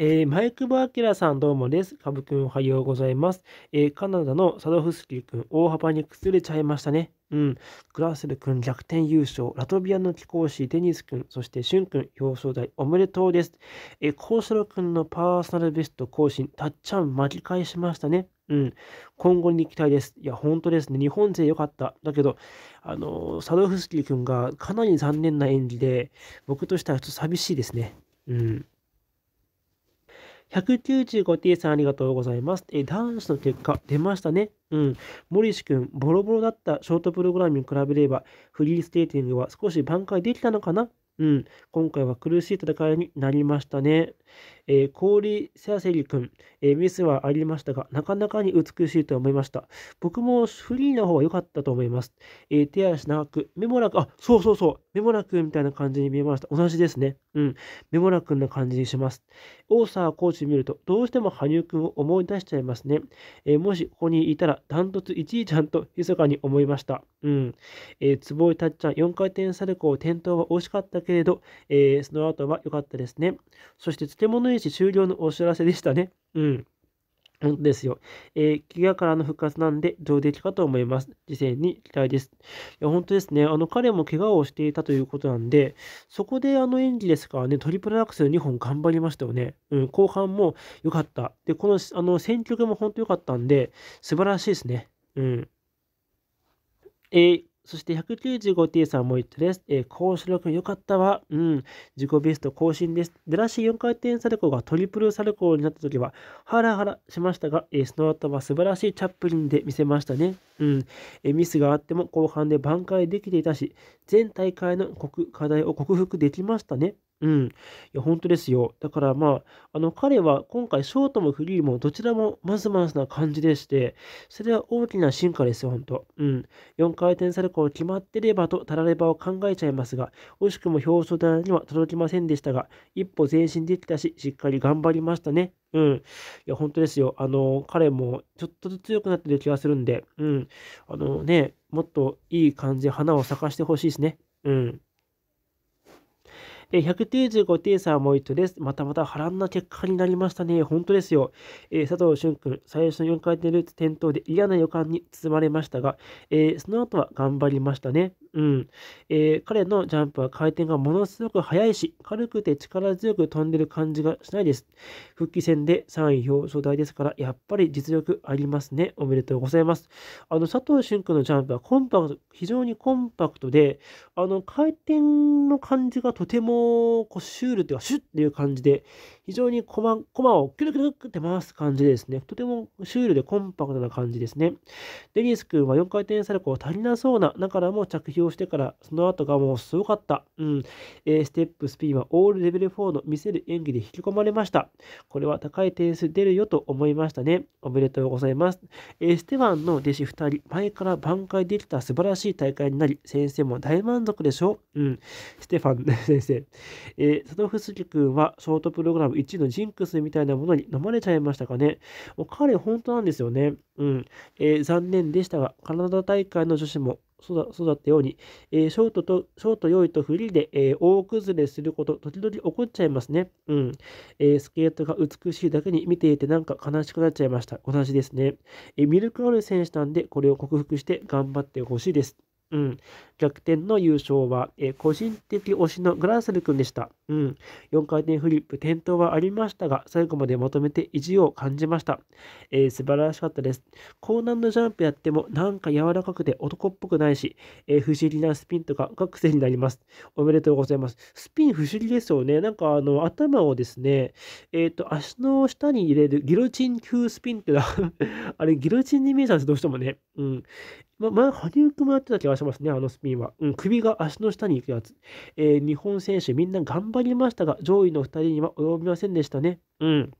えー、マイク・バーキラさんどうもです。カブくんおはようございます。えー、カナダのサドフスキー君、大幅に崩れちゃいましたね。うん。クラッセルくん逆転優勝。ラトビアの貴公子デニスくん、そしてシュン君、表彰台おめでとうです。えー、コウシロくんのパーソナルベスト更新、たっちゃん巻き返しましたね。うん。今後に行きたいです。いや、本当ですね。日本勢良かった。だけど、あのー、サドフスキー君がかなり残念な演技で、僕としてはちょっと寂しいですね。うん。195T さんありがとうございます。え男子の結果出ましたね。うん。森氏くん、ボロボロだったショートプログラムに比べれば、フリーステーティングは少し挽回できたのかなうん。今回は苦しい戦いになりましたね。えー、氷シャセリ君、えー、ミスはありましたが、なかなかに美しいと思いました。僕もフリーの方が良かったと思います。えー、手足長く、メモラく、あ、そうそうそう、メモラくみたいな感じに見えました。同じですね。うん、メモラくな感じにします。オーサーコーチ見ると、どうしても羽生君を思い出しちゃいますね。えー、もしここにいたら、ダントツ1位ちゃんと密かに思いました。うん。えー、坪井たっちゃん、4回転サルコー転倒は惜しかったけれど、えー、その後は良かったですね。そして、漬物選終了のお知らせでしたね。うん。本当ですよ。えー、怪我からの復活なんで、上出来かと思います。次戦に期待です。いや、本当ですね。あの、彼も怪我をしていたということなんで、そこであの演技ですからね、トリプルアクセル2本頑張りましたよね。うん、後半も良かった。で、この、あの、選曲も本当良かったんで、素晴らしいですね。うん。えー、そして 195T さんも言ってです。えー、高出力良かったわ。うん。自己ベスト更新です。出だし4回転サルコーがトリプルサルコーになった時は、ハラハラしましたが、えー、その後は素晴らしいチャップリンで見せましたね。うん。えー、ミスがあっても後半で挽回できていたし、全大会の課題を克服できましたね。うん。いや、本当ですよ。だからまあ、あの、彼は今回、ショートもフリーもどちらもまずまずな感じでして、それは大きな進化ですよ、本当うん。4回転サルコー決まってればと、たらればを考えちゃいますが、惜しくも表彰台には届きませんでしたが、一歩前進できたし、しっかり頑張りましたね。うん。いや、本当ですよ。あの、彼もちょっとずつ強くなってる気がするんで、うん。あのね、もっといい感じで花を咲かしてほしいですね。うん。195点差はもう一度です。またまた波乱な結果になりましたね。本当ですよ。えー、佐藤俊君、最初の4回転ルーツ転倒で嫌な予感に包まれましたが、えー、その後は頑張りましたね。うん。えー、彼のジャンプは回転がものすごく速いし、軽くて力強く飛んでる感じがしないです。復帰戦で3位表彰台ですから、やっぱり実力ありますね。おめでとうございます。あの、佐藤俊君のジャンプはコンパクト、非常にコンパクトで、あの、回転の感じがとても、こう、シュールというか、シュッっていう感じで、非常にコマをキュルキュルって回す感じですね。とてもシュールでコンパクトな感じですね。デニス君は4回転サルコー足りなそうな、だからも着氷適用してから、その後がもうすごかった。うん。えステップスピンはオールレベル4の見せる演技で引き込まれました。これは高い点数出るよと思いましたね。おめでとうございます。えステファンの弟子2人、前から挽回できた素晴らしい大会になり、先生も大満足でしょう。うん。ステファン先生。えー、佐藤フ君はショートプログラム1のジンクスみたいなものに飲まれちゃいましたかね。もう彼、本当なんですよね。うん。えー、残念でしたが、カナダ大会の女子も育ったように、えー、ショートと、ショート良いとフリーで、えー、大崩れすること、時々起こっちゃいますね。うん、えー、スケートが美しいだけに見ていてなんか悲しくなっちゃいました。同じですね。えミルクール選手なんで、これを克服して頑張ってほしいです。うん、逆転の優勝は、え個人的推しのグランセル君でした。うん、4回転フリップ転倒はありましたが、最後までまとめて意地を感じました。えー、素晴らしかったです。高難度ジャンプやってもなんか柔らかくて男っぽくないし、えー、不思議なスピンとかが癖になります。おめでとうございます。スピン不思議ですよね。なんかあの頭をですね、えっ、ー、と足の下に入れるギロチン級スピンってのは あれギロチンに見えたんですどうしてもね。うん。ま、前、羽生くんもやってた気がしますね、あのスピンは。うん、首が足の下に行くやつ。え日本選手みんな頑張張りましたが、上位の2人には及びませんでしたね。うん。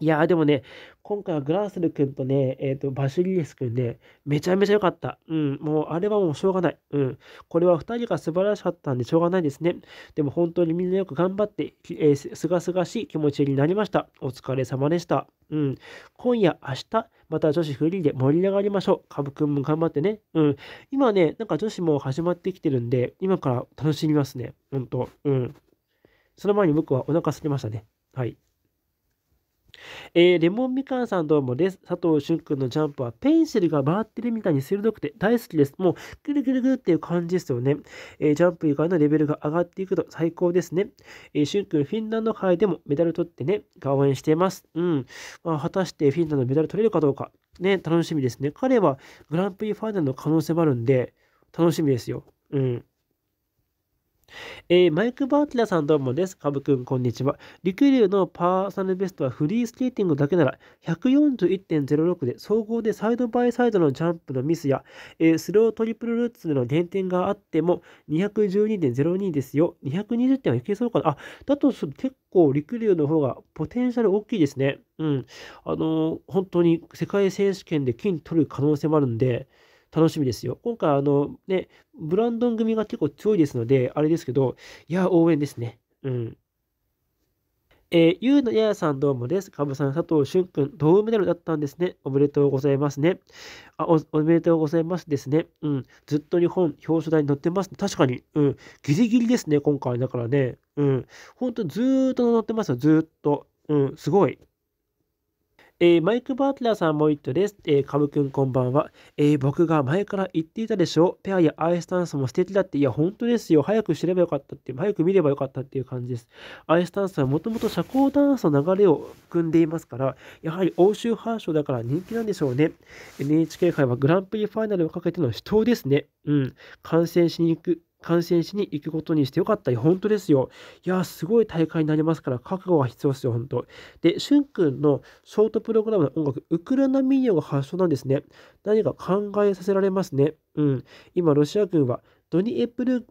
いやーでもね、今回はグランスル君とね、えっ、ー、と、バシリエス君ね、めちゃめちゃ良かった。うん、もうあれはもうしょうがない。うん、これは2人が素晴らしかったんでしょうがないですね。でも本当にみんなよく頑張って、えー、すがすがしい気持ちになりました。お疲れ様でした。うん、今夜、明日、また女子フリーで盛り上がりましょう。ブくんも頑張ってね。うん、今ね、なんか女子も始まってきてるんで、今から楽しみますね。ほんと。うん。その前に僕はお腹空きましたね。はい。えー、レモンみかんさんどうもです。佐藤俊君のジャンプはペンシルが回ってるみたいに鋭くて大好きです。もうぐるぐるぐるっていう感じですよね。えー、ジャンプ以外のレベルが上がっていくと最高ですね。えー、俊君フィンランド界でもメダル取ってね、応援しています。うん。まあ、果たしてフィンランドメダル取れるかどうか、ね、楽しみですね。彼はグランプリファイナルの可能性もあるんで、楽しみですよ。うん。えー、マイク・バーティラさんどうもです。カブくん、こんにちは。りくりゅうのパーソナルベストはフリースケーティングだけなら141.06で、総合でサイドバイサイドのジャンプのミスや、えー、スロートリプルルーツでの減点があっても212.02ですよ。220点はいけそうかな。あ、だとすると結構りくりゅうの方がポテンシャル大きいですね。うん。あのー、本当に世界選手権で金取る可能性もあるんで、楽しみですよ。今回、あの、ね、ブランドン組が結構強いですので、あれですけど、いや、応援ですね。うん。えー、ゆうのややさんどうもです。かぶさん、佐藤俊くん、銅メダルだったんですね。おめでとうございますね。あお、おめでとうございますですね。うん。ずっと日本表彰台に乗ってます、ね。確かに。うん。ギリギリですね、今回。だからね。うん。ほんとずーっと乗ってますよ、ずーっと。うん、すごい。えー、マイク・バートラーさんもう一度です。えー、カブくんこんばんは、えー。僕が前から言っていたでしょ。ペアやアイスダンスも素敵だって、いや、本当ですよ。早く知ればよかったって、早く見ればよかったっていう感じです。アイスダンスはもともと社交ダンスの流れを組んでいますから、やはり欧州発祥だから人気なんでしょうね。NHK 杯はグランプリファイナルをかけての死闘ですね。うん。観戦しに行く観戦しに行くことにしてよかったよ。本当ですよ。いや、すごい大会になりますから、覚悟が必要ですよ、本当。で、しゅんくんのショートプログラムの音楽、ウクライナ民謡が発祥なんですね。何か考えさせられますね。うん。今、ロシア軍はドニエプル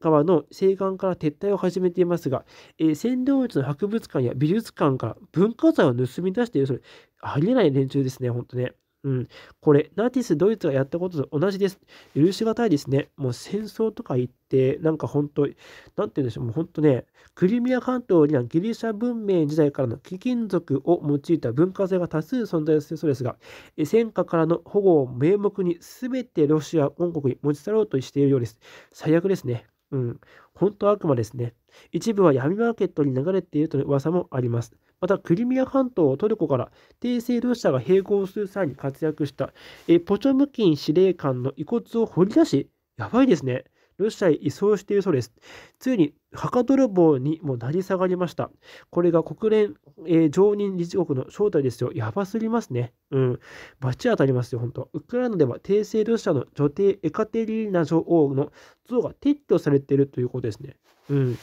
川の西岸から撤退を始めていますが、えー、占領地の博物館や美術館から文化財を盗み出している、それ、ありえない連中ですね、本当ね。うん。これ、ナティス・ドイツがやったことと同じです。許しがたいですね。もう戦争とか言って、なんか本当、なんて言うんでしょう、もう本当ね、クリミア半島にはギリシャ文明時代からの貴金属を用いた文化財が多数存在するそうですが、戦火からの保護を名目に全てロシア本国に持ち去ろうとしているようです。最悪ですね。うん、本当悪魔ですね。一部は闇マーケットに流れているという噂もあります。また、クリミア半島をトルコから帝政ロシアが併合する際に活躍したえポチョムキン司令官の遺骨を掘り出し、やばいですね。ロシアへ移送しているそうです。ついに墓泥棒にも成り下がりました。これが国連、えー、常任理事国の正体ですよ。やばすぎますね。うん。バチ当たりますよ、本当ウクライナでは帝政ロシアの女帝エカテリーナ女王の像が撤去されているということですね。うん。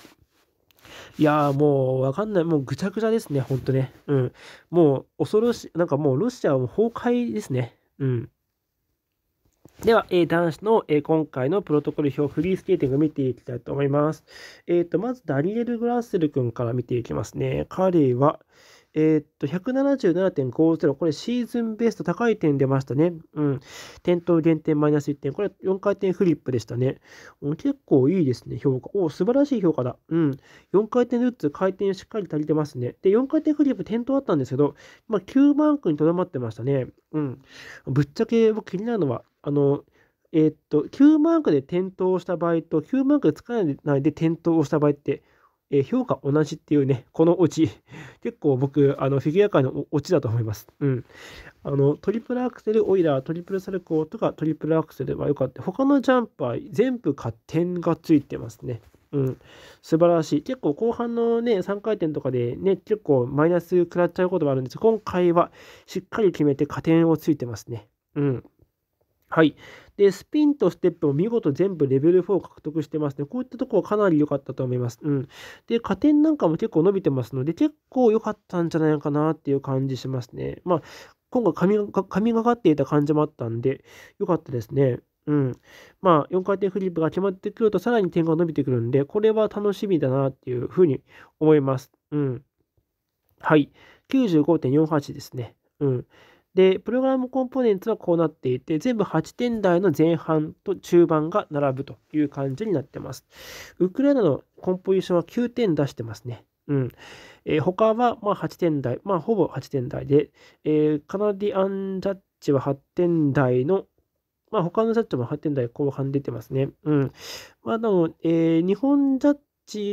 いやーもうわかんない。もうぐちゃぐちゃですね、ほんとね。うん。もう恐ろしい。なんかもうロシアはも崩壊ですね。うん。では、えー、男子の、えー、今回のプロトコル表、フリースケーティング見ていきたいと思います。えっ、ー、と、まず、ダニエル・グラッセル君から見ていきますね。彼は、えっと、177.50、これシーズンベスト高い点出ましたね。うん。点灯減点マイナス1点。これ4回転フリップでしたね。結構いいですね、評価。お素晴らしい評価だ。うん。4回転ッつ回転しっかり足りてますね。で、4回転フリップ点灯あったんですけど、まあ9万区にとどまってましたね。うん。ぶっちゃけ僕気になるのは、あの、えー、っと、9マークで転倒した場合と、9マークでつかないで転倒した場合って、えー、評価同じっていうね、このオチ、結構僕、あのフィギュア界のオチだと思います。うん。あの、トリプルアクセル、オイラー、トリプルサルコーとかトリプルアクセルは良かった。他のジャンプは全部加点がついてますね。うん、素晴らしい。結構後半のね、3回転とかでね、結構マイナス食らっちゃうこともあるんです今回はしっかり決めて加点をついてますね。うん。はい。で、スピンとステップを見事全部レベル4を獲得してますね。こういったとこはかなり良かったと思います。うん。で、加点なんかも結構伸びてますので、結構良かったんじゃないかなっていう感じしますね。まあ、今回神が神がかっていた感じもあったんで、良かったですね。うん。まあ、4回転フリップが決まってくると、さらに点が伸びてくるんで、これは楽しみだなっていうふうに思います。うん。はい。95.48ですね。うん。で、プログラムコンポーネンツはこうなっていて、全部8点台の前半と中盤が並ぶという感じになってます。ウクライナのコンポジションは9点出してますね。うん。えー、他はま8点台、まあほぼ8点台で、えー、カナディアンジャッジは8点台のまあ、他のジャッジも8点台後半出てますね。うん。まあ、でも、えー、日本ジャッ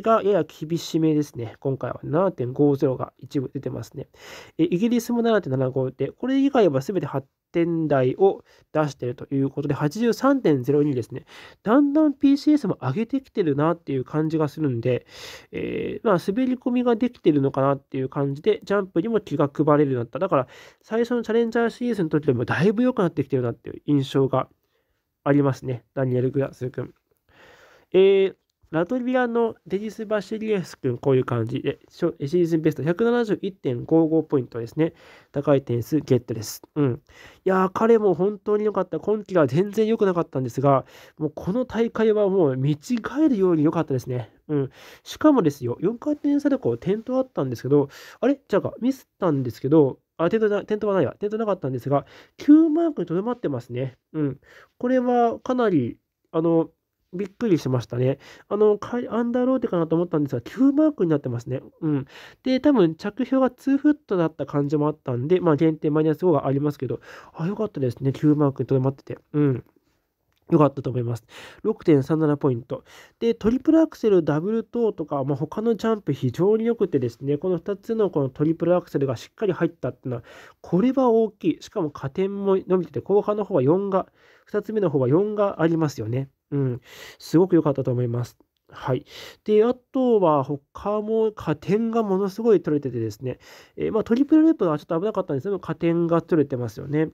がやや厳しめですね。今回は7.50が一部出てますね。えイギリスも7.75で、これ以外は全て8点台を出しているということで、83.02ですね。だんだん PCS も上げてきてるなっていう感じがするんで、えー、まあ、滑り込みができてるのかなっていう感じで、ジャンプにも気が配れるようになった。だから、最初のチャレンジャーシリーズの時でもだいぶ良くなってきてるなっていう印象がありますね。ダニエル・グラス君。えーラトビアのデジス・バシリエス君、こういう感じで、シーズンベスト171.55ポイントですね。高い点数ゲットです。うん。いやー、彼も本当に良かった。今季は全然良くなかったんですが、もうこの大会はもう見違えるように良かったですね。うん。しかもですよ、4回転差でこう、転倒あったんですけど、あれじゃあミスったんですけど、あ、転倒点灯はないわ。転倒なかったんですが、9マークにとどまってますね。うん。これはかなり、あの、びっくりしましたね。あの、アンダーローテかなと思ったんですが、9マークになってますね。うん。で、多分着氷が2フットだった感じもあったんで、まあ限定マイナス5がありますけど、あ、よかったですね。9マークにとどまってて。うん。よかったと思います。6.37ポイント。で、トリプルアクセル、ダブルトとか、まあ、他のジャンプ非常に良くてですね、この2つのこのトリプルアクセルがしっかり入ったっていうのは、これは大きい。しかも加点も伸びてて、後半の方は4が、2つ目の方は4がありますよね。うん、すごく良かったと思います。はい。で、あとは、他も加点がものすごい取れててですね、えー、まあ、トリプルループはちょっと危なかったんですけど、加点が取れてますよね。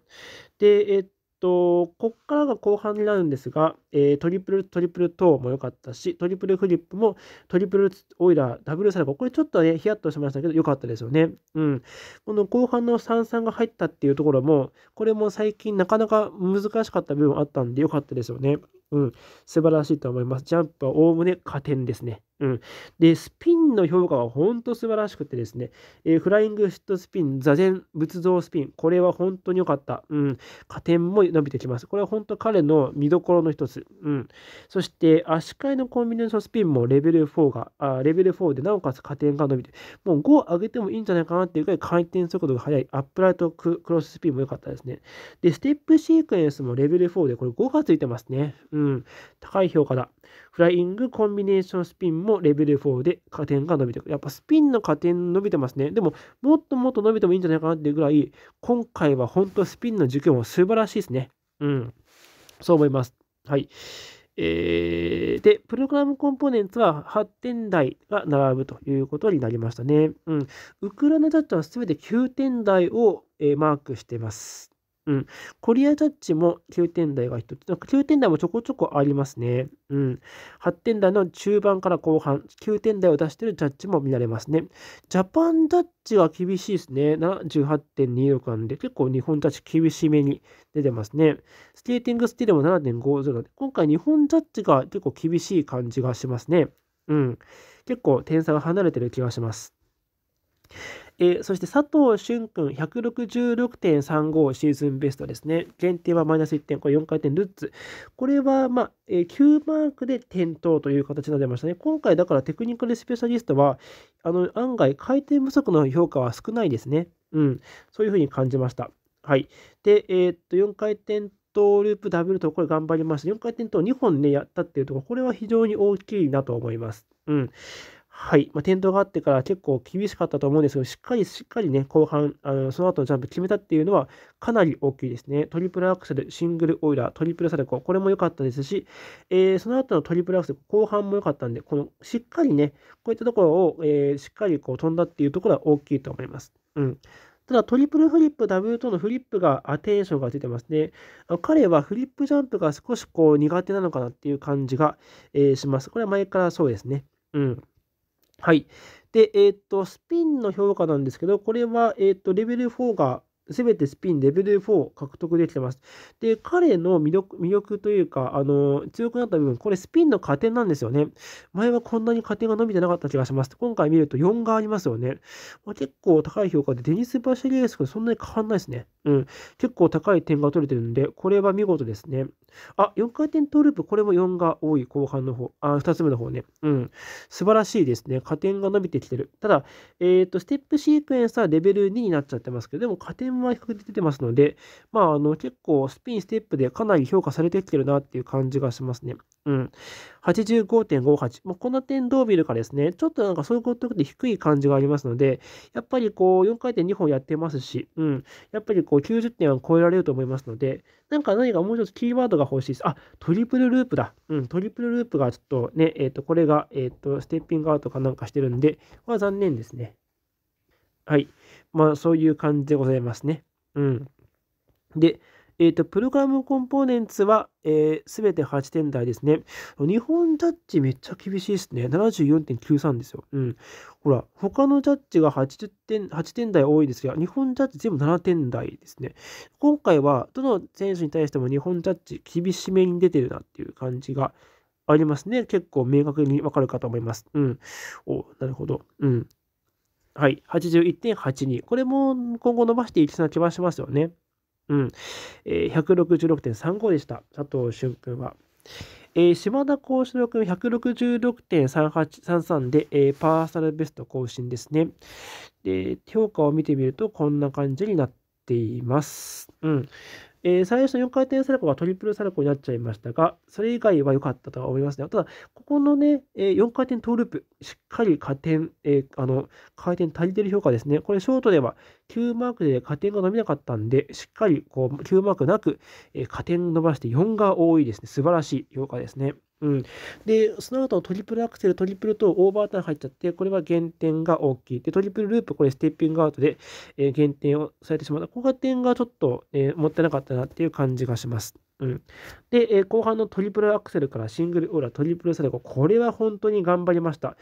で、えっと、こっからが後半になるんですが、えー、トリプル、トリプル等も良かったし、トリプルフリップも、トリプルオイラー、ダブルサルバー、これちょっとね、ヒヤッとしましたけど、良かったですよね。うん。この後半の三3が入ったっていうところも、これも最近なかなか難しかった部分あったんで、良かったですよね。うん、素晴らしいと思います。ジャンプはおおむね加点ですね。うん。で、スピンの評価は本当素晴らしくてですね、えー、フライングシットスピン、座禅、仏像スピン、これは本当に良かった。うん。加点も伸びてきます。これは本当彼の見どころの一つ。うん。そして、足換えのコンビネーションスピンもレベル4が、あレベル4で、なおかつ加点が伸びて、もう5上げてもいいんじゃないかなっていうぐらい回転速度が速い。アップライトクロススピンも良かったですね。で、ステップシークエンスもレベル4で、これ5がついてますね。うん、高い評価だ。フライング、コンビネーションスピンもレベル4で加点が伸びていく。やっぱスピンの加点伸びてますね。でも、もっともっと伸びてもいいんじゃないかなっていうぐらい、今回は本当スピンの授業も素晴らしいですね。うん。そう思います。はい。えー、で、プログラムコンポーネンツは8点台が並ぶということになりましたね。うん。ウクライナチャットは全て9点台を、えー、マークしてます。うん。コリアジャッジも9点台が1つ。なんか9点台もちょこちょこありますね。うん。8点台の中盤から後半、9点台を出してるジャッジも見られますね。ジャパンジャッジは厳しいですね。78.26なんで、結構日本ジャッジ厳しめに出てますね。スケーティングスティールも7.50なんで、今回日本ジャッジが結構厳しい感じがしますね。うん。結構点差が離れてる気がします。えー、そして佐藤俊君、166.35シーズンベストですね。限定はマイナス1点、これ4回転ルッツ。これは、まあ、えー、9マークで点灯という形になりましたね。今回、だからテクニカルスペシャリストは、あの、案外、回転不足の評価は少ないですね。うん、そういうふうに感じました。はい。で、えー、っと、4回転ーループダブルとこれ頑張りました。4回転と2本ね、やったっていうところ、これは非常に大きいなと思います。うん。はい、まあ、転倒があってから結構厳しかったと思うんですけど、しっかりしっかりね、後半、あのその後のジャンプ決めたっていうのはかなり大きいですね。トリプルアクセル、シングルオイラー、トリプルサルコこれも良かったですし、えー、その後のトリプルアクセル、後半も良かったんで、このしっかりね、こういったところを、えー、しっかりこう飛んだっていうところは大きいと思います。うん。ただトリプルフリップ、ダブルとのフリップがアテンションが出てますね。彼はフリップジャンプが少しこう苦手なのかなっていう感じが、えー、します。これは前からそうですね。うん。はい。で、えっ、と、スピンの評価なんですけど、これは、えっ、と、レベル4が、すべてスピン、レベル4獲得できてます。で、彼の魅力魅力というか、あの、強くなった部分、これスピンの加点なんですよね。前はこんなに加点が伸びてなかった気がします。今回見ると4がありますよね。まあ、結構高い評価で、デニス・バシエースクそんなに変わんないですね。うん、結構高い点が取れてるんで、これは見事ですね。あ、4回転トーループ、これも4が多い後半の方、あ、2つ目の方ね。うん、素晴らしいですね。加点が伸びてきてる。ただ、えっ、ー、と、ステップシークエンスはレベル2になっちゃってますけど、でも加点は比較的出てますので、まあ、あの、結構スピン、ステップでかなり評価されてきてるなっていう感じがしますね。うん。85.58。まあ、この点どう見るかですね。ちょっとなんかそういうことで低い感じがありますので、やっぱりこう、4回転2本やってますし、うん。やっぱりこう、こう90点は超えられると思いますので、なんか何かもう一つキーワードが欲しいです。あ、トリプルループだ。うん、トリプルループがちょっとね、えっ、ー、と、これが、えっ、ー、と、ステッピングアウトかなんかしてるんで、は残念ですね。はい。まあ、そういう感じでございますね。うん。で、えっ、ー、と、プログラムコンポーネンツは、えー、べて8点台ですね。日本ジャッジめっちゃ厳しいですね。74.93ですよ。うん。ほら、他のジャッジが80点、8点台多いですが、日本ジャッジ全部7点台ですね。今回は、どの選手に対しても日本ジャッジ厳しめに出てるなっていう感じがありますね。結構明確にわかるかと思います。うん。お、なるほど。うん。はい。81.82。これも今後伸ばしていきそうな気はしますよね。うん。えー、166.35でした。佐藤俊君は。えー、島田幸四郎君166.33で、えー、パーソナルベスト更新ですね。で、評価を見てみるとこんな感じになっています。うん。えー、最初の4回転サルコーがトリプルサルコーになっちゃいましたが、それ以外は良かったとは思いますね。ただ、ここのね、えー、4回転トーループ、しっかり加点、えー、あの、回転足りてる評価ですね。これ、ショートでは9マークで加点が伸びなかったんで、しっかりこう9マークなく、えー、加点伸ばして4が多いですね。素晴らしい評価ですね。うん、で、その後トリプルアクセル、トリプルとオーバーターン入っちゃって、これは減点が大きい。で、トリプルループ、これステッピングアウトで、えー、減点をされてしまった。ここが点がちょっと、えー、もったいなかったなっていう感じがします。うん、で、えー、後半のトリプルアクセルからシングルオーラ、トリプルサルコ、これは本当に頑張りました。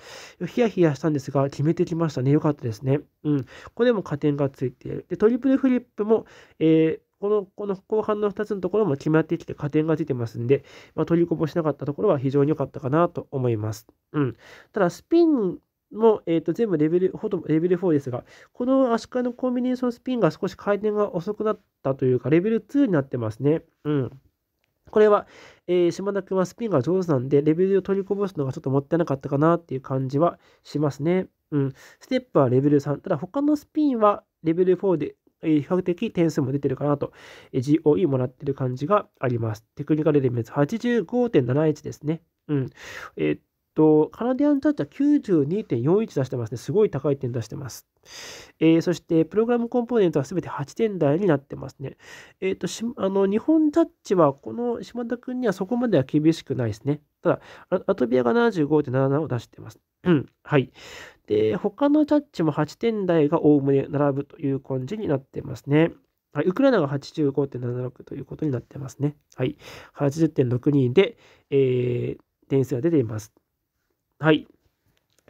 ヒヤヒヤしたんですが、決めてきましたね。よかったですね。うん。ここでも加点がついている。で、トリプルフリップも、えーこの、この後半の2つのところも決まってきて加点がついてますんで、まあ、取りこぼしなかったところは非常に良かったかなと思います。うん。ただ、スピンも、えー、と全部レベル、ほとレベル4ですが、この足利のコンビネーションスピンが少し回転が遅くなったというか、レベル2になってますね。うん。これは、えー、島田君はスピンが上手なんで、レベルを取りこぼすのがちょっともったいなかったかなっていう感じはしますね。うん。ステップはレベル3。ただ、他のスピンはレベル4で比較的点数も出てるかなと、GOE もらってる感じがあります。テクニカルレベル85.71ですね。うん。えっと、カナディアンタッチは92.41出してますね。すごい高い点出してます。えー、そして、プログラムコンポーネントは全て8点台になってますね。えー、っと、あの日本タッチは、この島田君にはそこまでは厳しくないですね。ただ、アトピアが75.77を出してます。うん、はい。で、他のジャッジも8点台がおおむね並ぶという感じになってますね。はい、ウクライナが85.76ということになってますね。はい、80.62で、えー、点数が出ています。はい。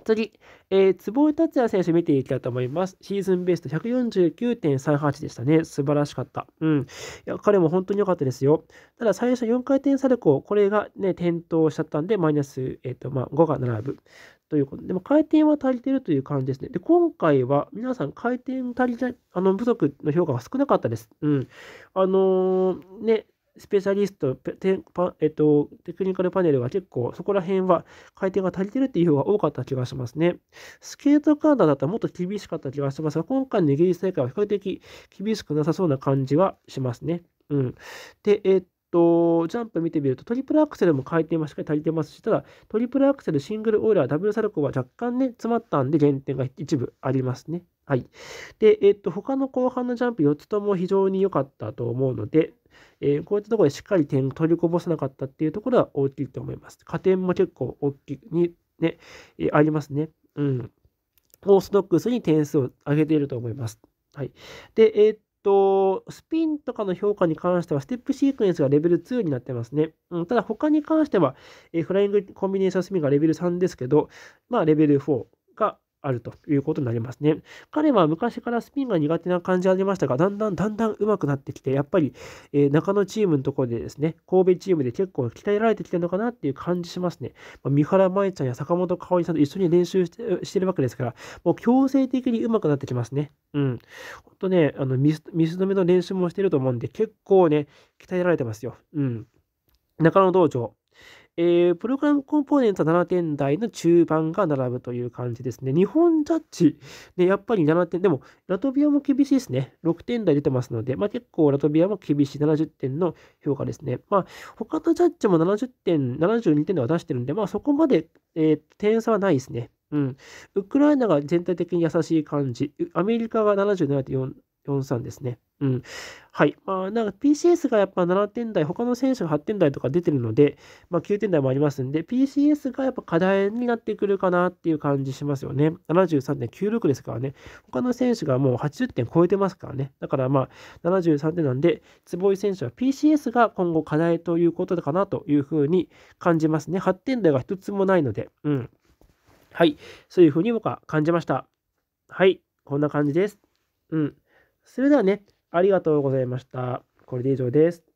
次、えー、坪井達也選手見ていきたいと思います。シーズンベスト149.38でしたね。素晴らしかった。うん。いや、彼も本当に良かったですよ。ただ、最初4回転サルコー、これがね、転倒しちゃったんで、マイナス、えっ、ー、と、まあ、5が並ぶ。ということで、でも回転は足りてるという感じですね。で、今回は皆さん回転足りない、あの、不足の評価が少なかったです。うん。あのー、ね、スペシャリスト、テパえっと、テクニカルパネルは結構そこら辺は回転が足りてるっていう評が多かった気がしますね。スケートカーナだったらもっと厳しかった気がしますが、今回のイギリス大会は比較的厳しくなさそうな感じはしますね。うん。で、えっと、ジャンプ見てみると、トリプルアクセルも回転はしっかり足りてますし、ただ、トリプルアクセル、シングルオイラー、ダブルサルコーは若干ね、詰まったんで、減点が一部ありますね。はい。で、えっと、他の後半のジャンプ4つとも非常に良かったと思うので、えー、こういったところでしっかり点を取りこぼせなかったっていうところは大きいと思います。加点も結構大きにね、えー、ありますね。うん。オーソドックスに点数を上げていると思います。はい。で、えー、っと、スピンとかの評価に関しては、ステップシークエンスがレベル2になってますね。うん、ただ、他に関しては、えー、フライングコンビネーションスピンがレベル3ですけど、まあ、レベル4があるということになりますね。彼は昔からスピンが苦手な感じはありましたが、だんだんだんだん上手くなってきて、やっぱり、えー、中野チームのところでですね、神戸チームで結構鍛えられてきてるのかなっていう感じしますね。まあ、三原舞ちゃんや坂本香織さんと一緒に練習してるわけですから、もう強制的に上手くなってきますね。うん。ほんとね、あのミス、ミス止めの練習もしてると思うんで、結構ね、鍛えられてますよ。うん。中野道場。えー、プログラムコンポーネントは7点台の中盤が並ぶという感じですね。日本ジャッジ、ね、やっぱり7点、でも、ラトビアも厳しいですね。6点台出てますので、まあ、結構ラトビアも厳しい70点の評価ですね。まあ、他のジャッジも70点、72点では出してるんで、まあ、そこまで、えー、点差はないですね。うん。ウクライナが全体的に優しい感じ。アメリカが77.4、43ですね。うん。はい。まあ、なんか PCS がやっぱ7点台、他の選手が8点台とか出てるので、まあ9点台もありますんで、PCS がやっぱ課題になってくるかなっていう感じしますよね。73.96ですからね。他の選手がもう80点超えてますからね。だからまあ73点なんで、坪井選手は PCS が今後課題ということかなというふうに感じますね。8点台が1つもないので、うん。はい。そういうふうに僕は感じました。はい。こんな感じです。うん。それではね、ありがとうございました。これで以上です。